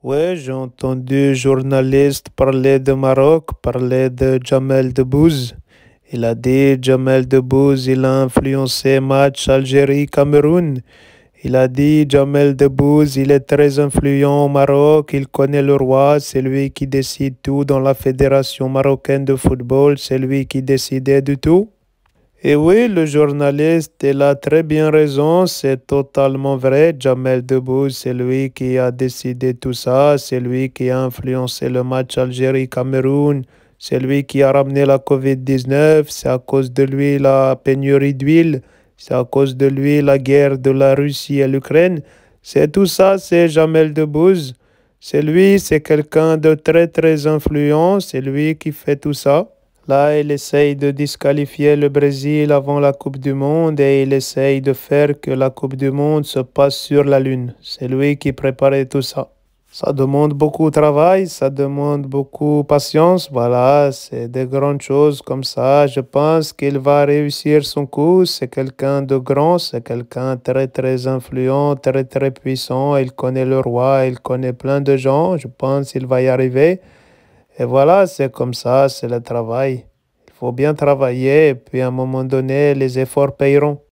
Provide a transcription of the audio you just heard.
Oui, j'ai entendu journaliste parler de Maroc, parler de Jamel Debbouze. Il a dit Jamel Debbouze, il a influencé match Algérie-Cameroun. Il a dit Jamel Debbouze, il est très influent au Maroc, il connaît le roi, c'est lui qui décide tout dans la Fédération marocaine de football, c'est lui qui décidait de tout. Et oui, le journaliste, il a très bien raison, c'est totalement vrai. Jamel Debbouze, c'est lui qui a décidé tout ça, c'est lui qui a influencé le match Algérie-Cameroun, c'est lui qui a ramené la COVID-19, c'est à cause de lui la pénurie d'huile, c'est à cause de lui la guerre de la Russie et l'Ukraine. C'est tout ça, c'est Jamel Debbouze. C'est lui, c'est quelqu'un de très très influent, c'est lui qui fait tout ça. Là, il essaye de disqualifier le Brésil avant la Coupe du Monde et il essaye de faire que la Coupe du Monde se passe sur la Lune. C'est lui qui préparait tout ça. Ça demande beaucoup de travail, ça demande beaucoup de patience. Voilà, c'est des grandes choses comme ça. Je pense qu'il va réussir son coup. C'est quelqu'un de grand, c'est quelqu'un très très influent, très très puissant. Il connaît le roi, il connaît plein de gens. Je pense qu'il va y arriver. Et voilà, c'est comme ça, c'est le travail. Il faut bien travailler, puis à un moment donné, les efforts paieront.